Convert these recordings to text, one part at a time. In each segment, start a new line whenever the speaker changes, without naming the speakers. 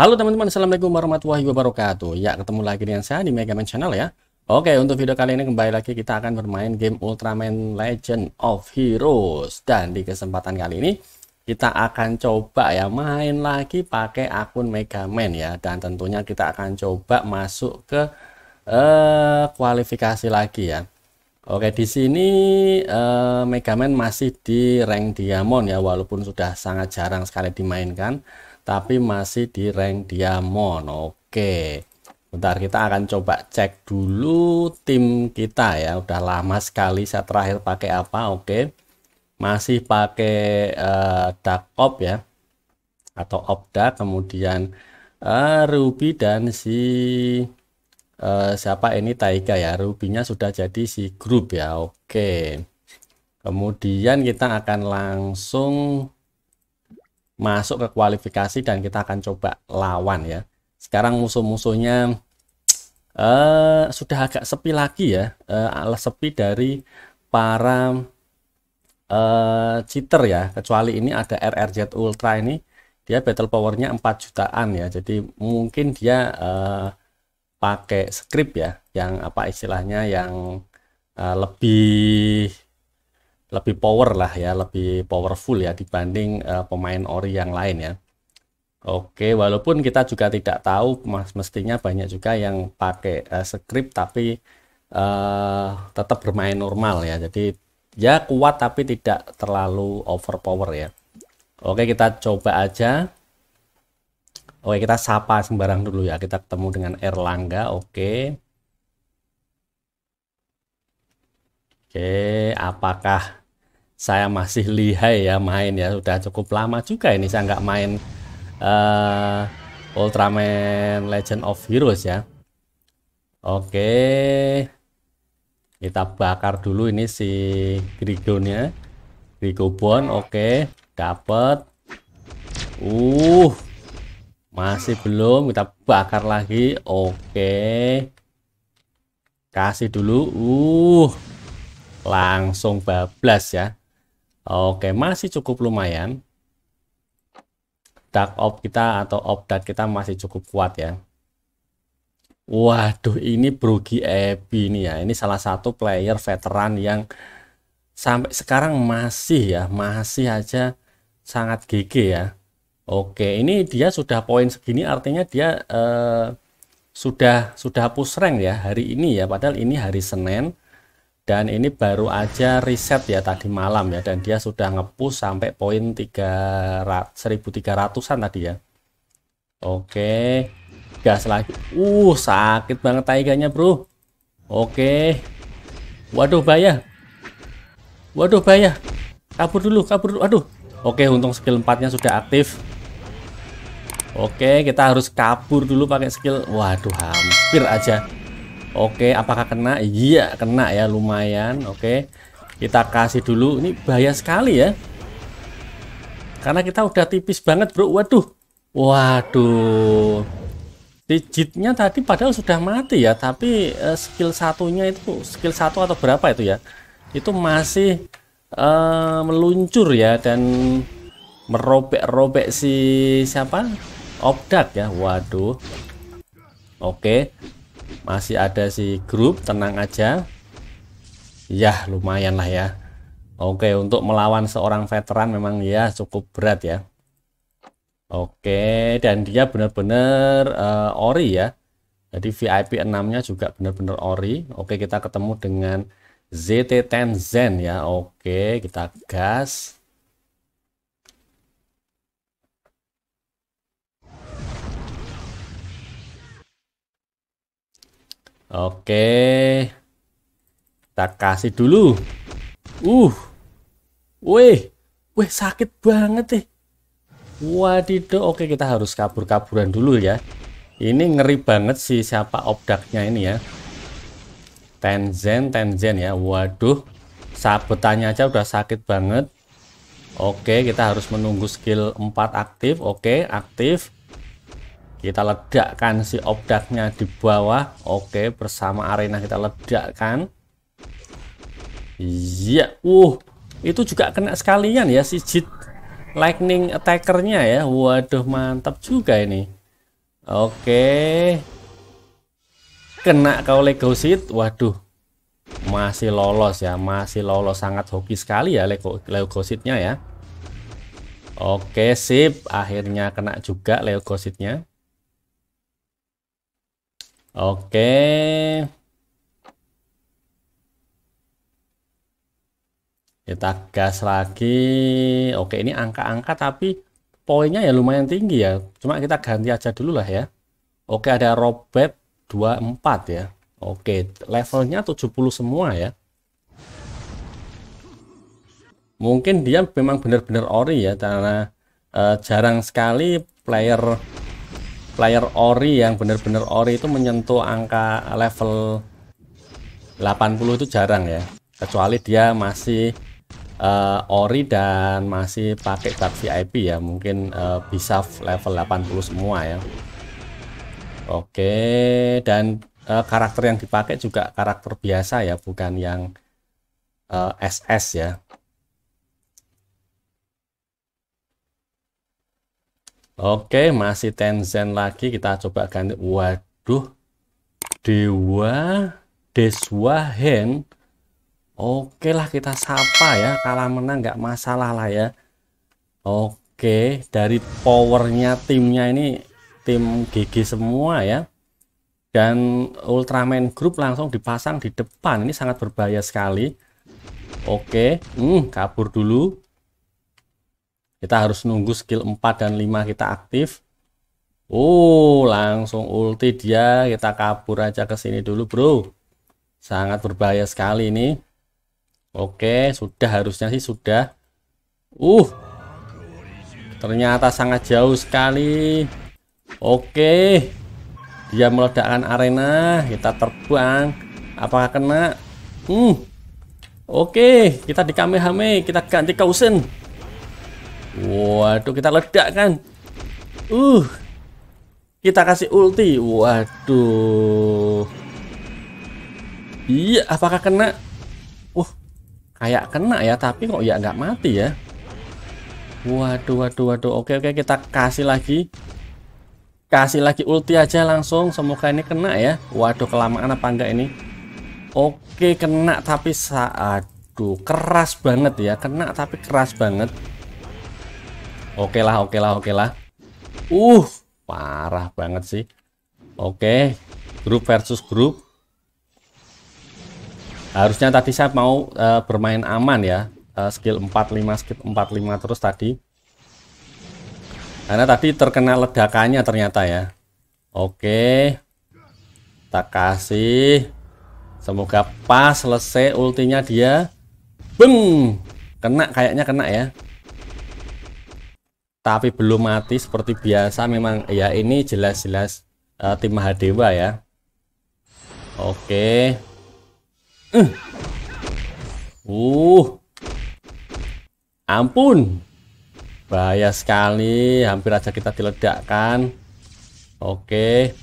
Halo teman-teman, Assalamualaikum warahmatullahi wabarakatuh Ya, ketemu lagi dengan saya di Megaman Channel ya Oke, untuk video kali ini kembali lagi kita akan bermain game Ultraman Legend of Heroes Dan di kesempatan kali ini kita akan coba ya main lagi pakai akun Megaman ya Dan tentunya kita akan coba masuk ke eh, kualifikasi lagi ya Oke, di sini eh, Megaman masih di rank Diamond ya Walaupun sudah sangat jarang sekali dimainkan tapi masih di rank diamond oke bentar kita akan coba cek dulu tim kita ya udah lama sekali saya terakhir pakai apa oke masih pakai uh, eh, dark op ya atau opda kemudian uh, ruby dan si uh, siapa ini taiga ya rubinya sudah jadi si grup ya oke kemudian kita akan langsung masuk ke kualifikasi dan kita akan coba lawan ya. Sekarang musuh-musuhnya eh, sudah agak sepi lagi ya, eh, sepi dari para eh, cheater ya. Kecuali ini ada RRZ Ultra ini, dia battle powernya 4 jutaan ya. Jadi mungkin dia uh, pakai script ya, yang apa istilahnya yang uh, lebih lebih power lah ya, lebih powerful ya dibanding uh, pemain ori yang lain ya. Oke, walaupun kita juga tidak tahu mas mestinya banyak juga yang pakai uh, script tapi uh, tetap bermain normal ya. Jadi ya kuat tapi tidak terlalu overpower ya. Oke, kita coba aja. Oke, kita sapa sembarang dulu ya. Kita ketemu dengan Erlangga. Oke. Oke, apakah saya masih lihai ya main ya sudah cukup lama juga ini saya nggak main uh, Ultraman Legend of Heroes ya oke kita bakar dulu ini si Grigonnya Grigobon oke dapat uh masih belum kita bakar lagi oke kasih dulu uh langsung bablas ya Oke, masih cukup lumayan. Dark op kita atau op kita masih cukup kuat ya. Waduh, ini Brogi Ebi nih ya. Ini salah satu player veteran yang sampai sekarang masih ya, masih aja sangat GG ya. Oke, ini dia sudah poin segini artinya dia eh, sudah sudah push rank ya hari ini ya. Padahal ini hari Senin dan ini baru aja riset ya tadi malam ya dan dia sudah ngepush sampai poin 300 1300-an tadi ya oke gas lagi uh sakit banget taiganya bro oke waduh bahaya waduh bahaya kabur dulu kabur dulu aduh oke untung skill 4 nya sudah aktif oke kita harus kabur dulu pakai skill waduh hampir aja Oke, apakah kena? Iya, kena ya lumayan. Oke. Kita kasih dulu. Ini bahaya sekali ya. Karena kita udah tipis banget, Bro. Waduh. Waduh. Digitnya tadi padahal sudah mati ya, tapi eh, skill satunya itu skill satu atau berapa itu ya? Itu masih uh, meluncur ya dan merobek-robek si siapa? Obdak ya. Waduh. Oke, masih ada si grup tenang aja ya lumayan lah ya Oke untuk melawan seorang veteran memang ya cukup berat ya Oke dan dia benar-benar uh, ori ya jadi VIP 6 nya juga benar-benar ori Oke kita ketemu dengan ZT Tenzen ya Oke kita gas Oke. Kita kasih dulu. Uh. Wih. Wih sakit banget deh. Wadidaw. Oke kita harus kabur-kaburan dulu ya. Ini ngeri banget sih siapa obdaknya ini ya. Tenzen, Tenzen ya. Waduh. Sabetannya aja udah sakit banget. Oke, kita harus menunggu skill 4 aktif. Oke, aktif kita ledakkan si obdaknya di bawah oke bersama arena kita ledakkan iya uh itu juga kena sekalian ya si jit lightning attackernya ya waduh mantap juga ini oke kena kau lego seed waduh masih lolos ya masih lolos sangat hoki sekali ya lego, lego seednya ya oke sip akhirnya kena juga lego seednya Oke. Kita gas lagi. Oke, ini angka-angka tapi poinnya ya lumayan tinggi ya. Cuma kita ganti aja dulu lah ya. Oke, ada Robert 24 ya. Oke, levelnya 70 semua ya. Mungkin dia memang benar-benar ori ya karena uh, jarang sekali player player ori yang benar-benar ori itu menyentuh angka level 80 itu jarang ya kecuali dia masih uh, ori dan masih pakai card VIP ya mungkin uh, bisa level 80 semua ya Oke dan uh, karakter yang dipakai juga karakter biasa ya bukan yang uh, SS ya Oke, masih tenzen lagi. Kita coba ganti. Waduh. Dewa Deswahen. Oke lah kita sapa ya. Kalah menang nggak masalah lah ya. Oke, dari powernya timnya ini tim GG semua ya. Dan Ultraman Group langsung dipasang di depan. Ini sangat berbahaya sekali. Oke, hmm, kabur dulu. Kita harus nunggu skill 4 dan 5 kita aktif. Oh, langsung ulti dia. Kita kabur aja ke sini dulu, bro. Sangat berbahaya sekali ini. Oke, sudah harusnya sih sudah. Uh. Ternyata sangat jauh sekali. Oke. Dia meledakkan arena, kita terbang. Apakah kena? Hmm. Oke, kita di Kamehame, kita ganti Kausen. Waduh, kita ledak kan? Uh. Kita kasih ulti. Waduh. Iya, apakah kena? Uh, kayak kena ya, tapi kok ya nggak mati ya. Waduh, waduh, waduh. Oke, oke, kita kasih lagi. Kasih lagi ulti aja langsung. Semoga ini kena ya. Waduh, kelamaan apa enggak ini? Oke, kena tapi saat aduh keras banget ya. Kena tapi keras banget. Oke lah, oke lah, oke lah. Uh, parah banget sih. Oke, grup versus grup. Harusnya tadi saya mau uh, bermain aman ya. Uh, skill 45, skill 45 terus tadi. Karena tadi terkena ledakannya ternyata ya. Oke. Tak kasih. Semoga pas selesai ultinya dia. Beng. Kena kayaknya kena ya tapi belum mati seperti biasa memang ya ini jelas-jelas uh, tim Mahadewa ya oke okay. Eh. uh ampun bahaya sekali hampir aja kita diledakkan oke okay.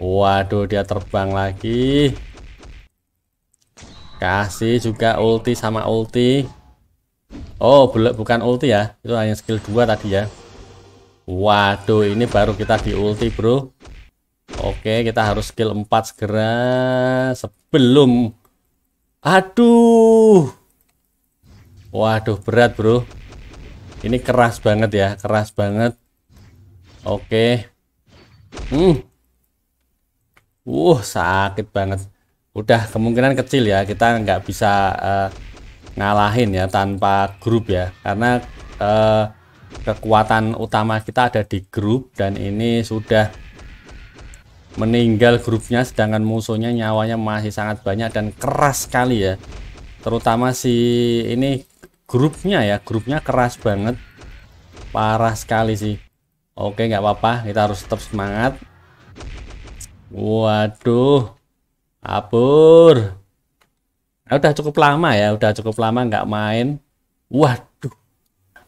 waduh dia terbang lagi kasih juga ulti sama ulti Oh, bukan ulti ya. Itu hanya skill 2 tadi ya. Waduh, ini baru kita di ulti, Bro. Oke, kita harus skill 4 segera sebelum Aduh. Waduh, berat, Bro. Ini keras banget ya, keras banget. Oke. Hmm. Wuh, sakit banget. Udah kemungkinan kecil ya kita nggak bisa uh, ngalahin ya tanpa grup ya karena eh, kekuatan utama kita ada di grup dan ini sudah meninggal grupnya sedangkan musuhnya nyawanya masih sangat banyak dan keras sekali ya terutama si ini grupnya ya grupnya keras banget parah sekali sih oke nggak apa-apa kita harus tetap semangat waduh abur ya, udah cukup lama ya udah cukup lama nggak main waduh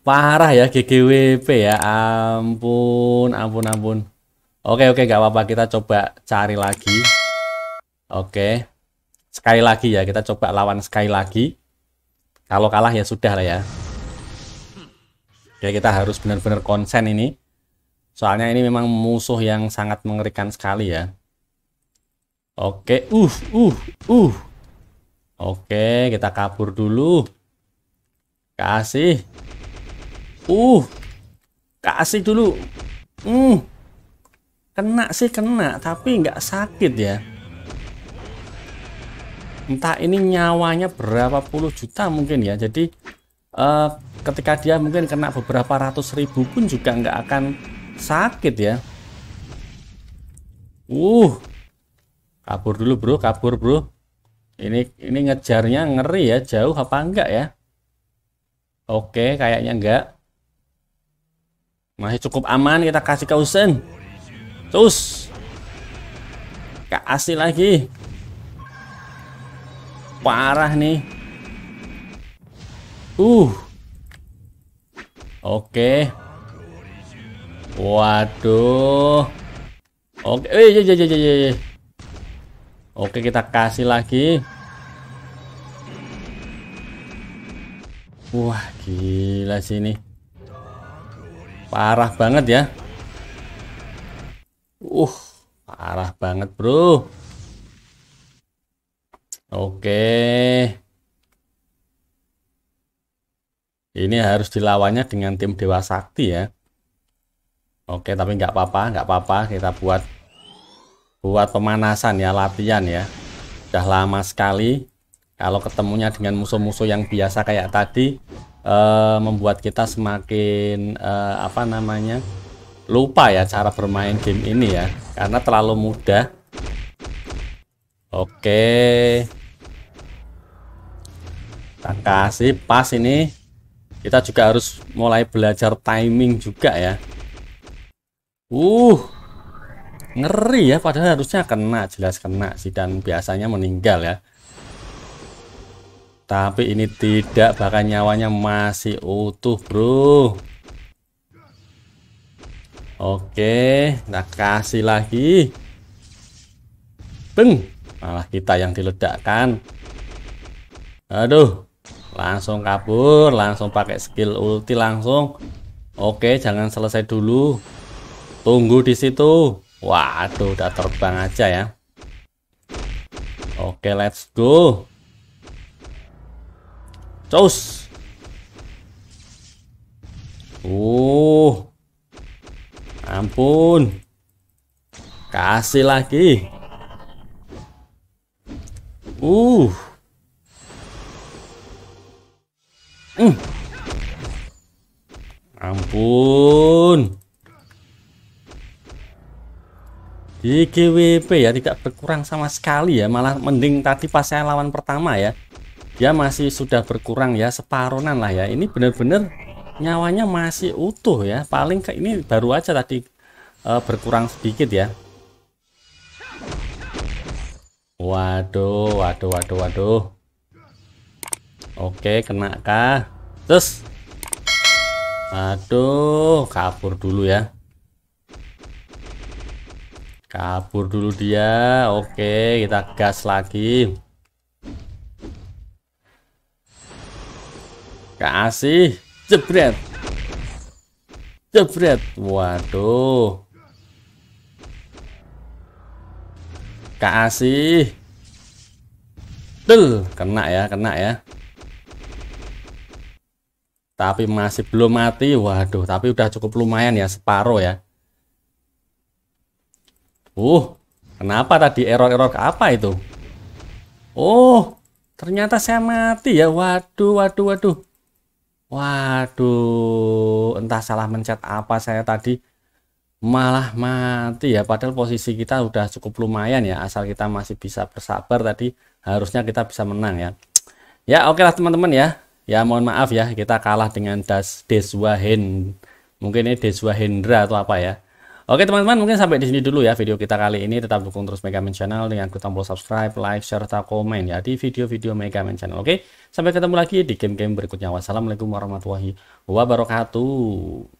parah ya GGWP ya ampun ampun ampun oke oke nggak apa-apa kita coba cari lagi oke sekali lagi ya kita coba lawan sekali lagi kalau kalah ya sudah lah ya ya kita harus benar-benar konsen ini soalnya ini memang musuh yang sangat mengerikan sekali ya oke uh uh uh Oke, kita kabur dulu. Kasih. Uh. Kasih dulu. Uh. Kena sih kena, tapi nggak sakit ya. Entah ini nyawanya berapa puluh juta mungkin ya. Jadi uh, ketika dia mungkin kena beberapa ratus ribu pun juga nggak akan sakit ya. Uh. Kabur dulu, Bro. Kabur, Bro. Ini ini ngejarnya ngeri ya, jauh apa enggak ya? Oke, kayaknya enggak. Masih cukup aman kita kasih ke Usen. Terus. Kasih lagi. Parah nih. Uh. Oke. Waduh. Oke. Eh, iya, iya, iya, Oke kita kasih lagi Wah gila sih ini Parah banget ya Uh parah banget bro Oke Ini harus dilawannya dengan tim Dewa Sakti ya Oke tapi nggak apa-apa nggak apa-apa kita buat buat pemanasan ya latihan ya udah lama sekali kalau ketemunya dengan musuh-musuh yang biasa kayak tadi e, membuat kita semakin e, apa namanya lupa ya cara bermain game ini ya karena terlalu mudah oke kita kasih pas ini kita juga harus mulai belajar timing juga ya uh Ngeri ya, padahal harusnya kena, jelas kena sih dan biasanya meninggal ya. Tapi ini tidak, bahkan nyawanya masih utuh, Bro. Oke, kita kasih lagi. Beng, malah kita yang diledakkan. Aduh, langsung kabur, langsung pakai skill ulti langsung. Oke, jangan selesai dulu. Tunggu di situ. Waduh, udah terbang aja ya. Oke, let's go. Cus. Uh. Ampun. Kasih lagi. Uh. Mm. Ampun. di GWP ya tidak berkurang sama sekali ya malah mending tadi pas saya lawan pertama ya dia ya, masih sudah berkurang ya separonan lah ya ini bener-bener nyawanya masih utuh ya paling ke ini baru aja tadi e, berkurang sedikit ya waduh waduh waduh waduh oke kena kah terus aduh kabur dulu ya kabur dulu dia oke kita gas lagi kasih jebret jebret waduh kasih Del, kena ya, kena ya. Tapi masih belum mati. Waduh, tapi udah cukup lumayan ya, separuh ya. Uh, kenapa tadi error-error apa itu? Oh, ternyata saya mati ya. Waduh, waduh, waduh. Waduh, entah salah mencet apa saya tadi malah mati ya. Padahal posisi kita udah cukup lumayan ya. Asal kita masih bisa bersabar tadi, harusnya kita bisa menang ya. Ya, oke lah teman-teman ya. Ya, mohon maaf ya, kita kalah dengan Das Deswahen. Mungkin ini Deswahendra atau apa ya. Oke teman-teman mungkin sampai di sini dulu ya video kita kali ini tetap dukung terus Megaman Channel dengan klik tombol subscribe, like, serta komen ya di video-video Megaman Channel. Oke sampai ketemu lagi di game-game berikutnya. Wassalamualaikum warahmatullahi wabarakatuh.